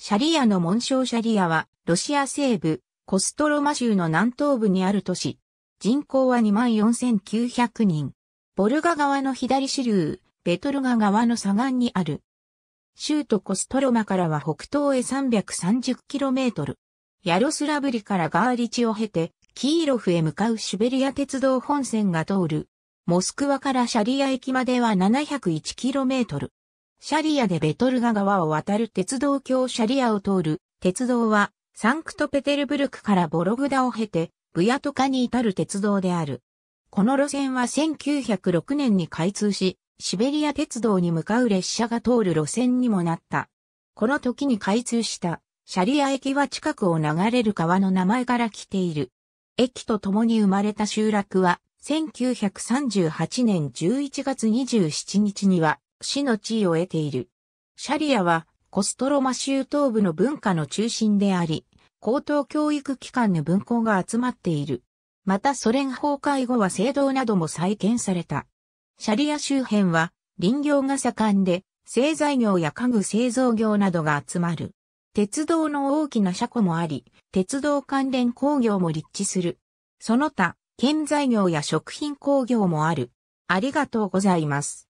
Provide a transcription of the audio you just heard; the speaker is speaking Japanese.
シャリアの紋章シャリアは、ロシア西部、コストロマ州の南東部にある都市。人口は24,900人。ボルガ川の左支流、ベトルガ川の左岸にある。州都コストロマからは北東へ 330km。ヤロスラブリからガーリチを経て、キーロフへ向かうシュベリア鉄道本線が通る。モスクワからシャリア駅までは 701km。シャリアでベトルガ川を渡る鉄道橋シャリアを通る鉄道はサンクトペテルブルクからボログダを経てブヤトカに至る鉄道である。この路線は1906年に開通し、シベリア鉄道に向かう列車が通る路線にもなった。この時に開通したシャリア駅は近くを流れる川の名前から来ている。駅と共に生まれた集落は1938年11月27日には市の地位を得ている。シャリアはコストロマ州東部の文化の中心であり、高等教育機関の分校が集まっている。またソ連崩壊後は聖堂なども再建された。シャリア周辺は林業が盛んで、製材業や家具製造業などが集まる。鉄道の大きな車庫もあり、鉄道関連工業も立地する。その他、建材業や食品工業もある。ありがとうございます。